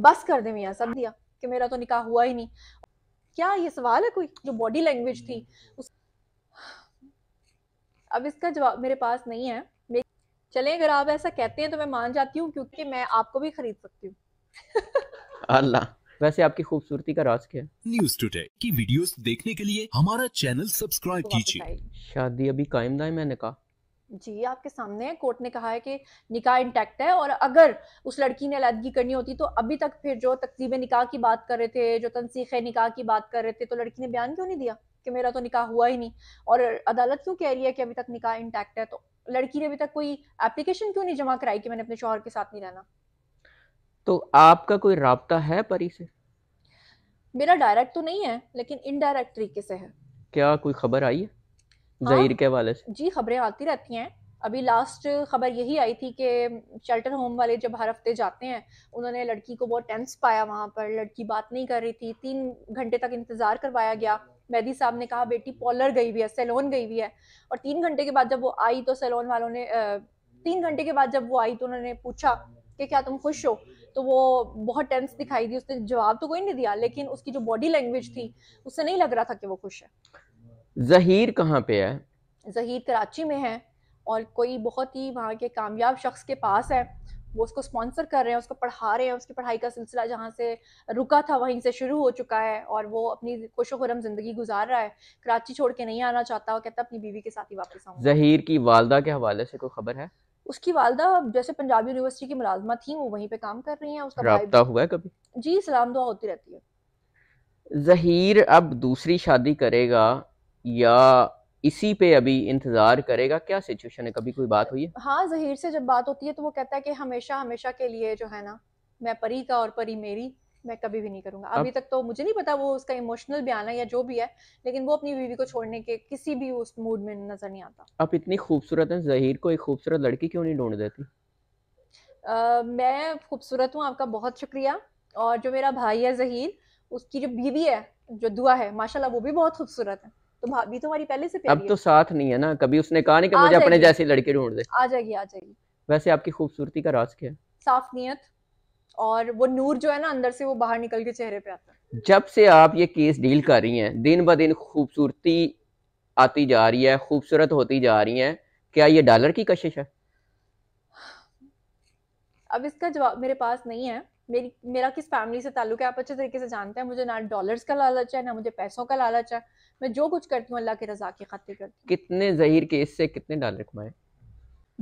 बस कर दे मियाँ सब दिया कि मेरा तो निकाह हुआ ही नहीं क्या ये सवाल है कोई जो बॉडी लैंग्वेज थी उस अब इसका जवाब मेरे पास नहीं है चले अगर आप ऐसा कहते हैं तो मैं मान जाती हूँ क्योंकि मैं आपको भी खरीद सकती हूँ अल्लाह वैसे आपकी खूबसूरती का राज क्या है न्यूज टूडे की वीडियोस देखने के लिए हमारा चैनल सब्सक्राइब तो कीजिए शादी अभी कायम दाए मैंने कहा जी आपके सामने कोर्ट ने कहा है कि निकाह इंटैक्ट है और अगर उस लड़की ने अलहदगी करनी होती तो अभी तक फिर जो तकसीब निकाह की बात कर रहे थे जो तनसीख निकाह की बात कर रहे थे तो लड़की ने बयान क्यों नहीं दिया कि मेरा तो निकाह हुआ ही नहीं और अदालत क्यों कह रही है कि अभी तक निकाह इंटैक्ट है तो लड़की ने अभी तक कोई एप्लीकेशन क्यों नहीं जमा कराई कि मैंने अपने शोहर के साथ नहीं रहना तो आपका कोई रहा है परी से मेरा डायरेक्ट तो नहीं है लेकिन इनडायरेक्ट तरीके से है क्या कोई खबर आई है हाँ। जहीर के वाले से जी खबरें आती रहती हैं अभी लास्ट खबर यही आई थी कि शेल्टर होम वाले जब हर हफ्ते जाते हैं उन्होंने लड़की को बहुत टेंस पाया वहाँ पर लड़की बात नहीं कर रही थी तीन घंटे तक इंतज़ार करवाया गया मेहदी साहब ने कहा बेटी पॉलर गई हुई है सैलोन गई हुई है और तीन घंटे के बाद जब वो आई तो सैलोन वालों ने तीन घंटे के बाद जब वो आई तो उन्होंने पूछा कि क्या तुम खुश हो तो वो बहुत टेंस दिखाई दी उसने जवाब तो कोई नहीं दिया लेकिन उसकी जो बॉडी लैंग्वेज थी उससे नहीं लग रहा था कि वो खुश है जहीर कहाँ पे है जहीर कराची में है और कोई बहुत ही वहाँ के कामयाब शख्स के पास है वो उसको स्पॉन्सर कर रहे हैं उसको पढ़ा रहे हैं उसकी पढ़ाई का सिलसिला जहाँ से रुका था वहीं से शुरू हो चुका है और वो अपनी खुश खुरम ज़िंदगी गुजार रहा है कराची छोड़ के नहीं आना चाहता वो कहता अपनी बीवी के साथ ही वापस आऊँ जहीर की वालदा के हवाले से कोई खबर है उसकी वालदा जैसे पंजाब यूनिवर्सिटी की मुलाजमत थी वो वहीं पे काम कर रही है उसका हुआ है कभी जी सलाम दुआ होती रहती है जहीर अब दूसरी शादी करेगा या इसी पे अभी इंतजार करेगा क्या सिचुएशन है कभी कोई बात हुई है हाँ जहीर से जब बात होती है तो वो कहता है कि हमेशा हमेशा के लिए जो है ना मैं परी का और परी मेरी मैं कभी भी नहीं करूंगा अभी तक तो मुझे नहीं पता वो उसका इमोशनल बयान है या जो भी है लेकिन वो अपनी बीवी को छोड़ने के किसी भी उस मूड में नजर नहीं आता आप इतनी खूबसूरत है जहीर को एक खूबसूरत लड़की क्यों नहीं ढूंढ देती मैं खूबसूरत हूँ आपका बहुत शुक्रिया और जो मेरा भाई है जहीर उसकी जो बीवी है जो दुआ है माशाल्लाह वो भी बहुत खूबसूरत है तो भाभी तो हमारी पहले से प्यारी अब तो साथ नहीं है ना कभी उसने कहा नहीं कि मुझे अपने जैसी लड़की ढूंढ दे आ जाएगी आ जाएगी वैसे आपकी खूबसूरती का राज क्या है साफ नीयत और वो नूर जो है ना अंदर से वो बाहर निकल के चेहरे पे आता है जब से आप ये केस डील कर रही हैं दिन ब दिन खूबसूरती आती जा रही है खूबसूरत होती जा रही है क्या ये डॉलर की कशिश है अब इसका जवाब मेरे पास नहीं है मेरी मेरा किस फैमिली से ताल्लुक है आप अच्छे तरीके से जानते हैं मुझे ना डॉलर्स का लालच है ना मुझे पैसों का लालच है मैं जो कुछ करती हूँ अल्लाह की रजा की खातिर करती हूँ कितने जहीर के इससे कितने डॉलर कमाए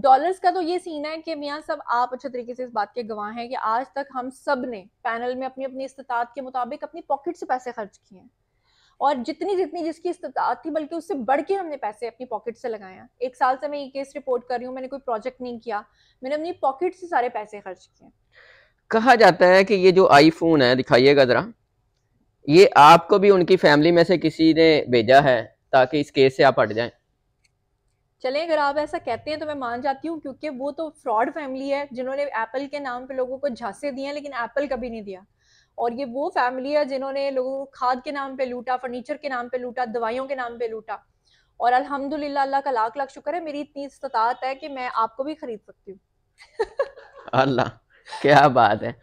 डॉलर्स का तो ये सीन है कि मियाँ सब आप अच्छे तरीके से इस बात के गवाह हैं कि आज तक हम सब ने पैनल में अपनी अपनी इस्तात के मुताबिक अपनी पॉकेट से पैसे खर्च किए हैं और जितनी जितनी जिसकी इस्तात थी बल्कि उससे बढ़ के हमने पैसे अपनी पॉकेट से लगाए हैं एक साल से मैं ये केस रिपोर्ट कर रही हूँ मैंने कोई प्रोजेक्ट नहीं किया मैंने अपनी पॉकेट से सारे पैसे खर्च किए कहा जाता है कि ये जो आईफोन है दिखाइएगा ज़रा ये आपको भी उनकी फैमिली में से किसी ने भेजा है ताकि इस केस से आप हट जाएं चले अगर आप ऐसा कहते हैं तो मैं मान जाती हूँ क्योंकि वो तो फ्रॉड फैमिली है जिन्होंने एप्पल के नाम पे लोगों को झांसे दिए हैं लेकिन एप्पल कभी नहीं दिया और ये वो फैमिली है जिन्होंने लोगों को खाद के नाम पे लूटा फर्नीचर के नाम पे लूटा दवाइयों के नाम पे लूटा और अल्हम्दुलिल्लाह अल्लाह का लाख लाख शुक्र है मेरी इतनी इस्तात है कि मैं आपको भी खरीद सकती हूँ अल्लाह क्या बात है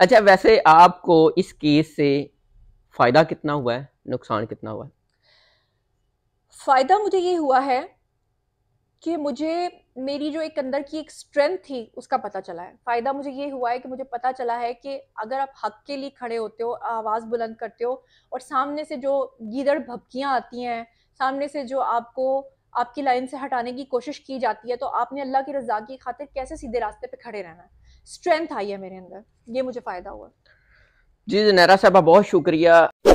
अच्छा वैसे आपको इस केस से फ़ायदा कितना हुआ है नुकसान कितना हुआ है फ़ायदा मुझे ये हुआ है कि मुझे मेरी जो एक अंदर की एक स्ट्रेंथ थी उसका पता चला है फ़ायदा मुझे ये हुआ है कि मुझे पता चला है कि अगर आप हक के लिए खड़े होते हो आवाज़ बुलंद करते हो और सामने से जो गीदड़ भपकियां आती हैं सामने से जो आपको आपकी लाइन से हटाने की कोशिश की जाती है तो आपने अल्लाह की रजा की खातिर कैसे सीधे रास्ते पे खड़े रहना है स्ट्रेंथ आई है मेरे अंदर ये मुझे फ़ायदा हुआ जी जनेरा साहबा बहुत शुक्रिया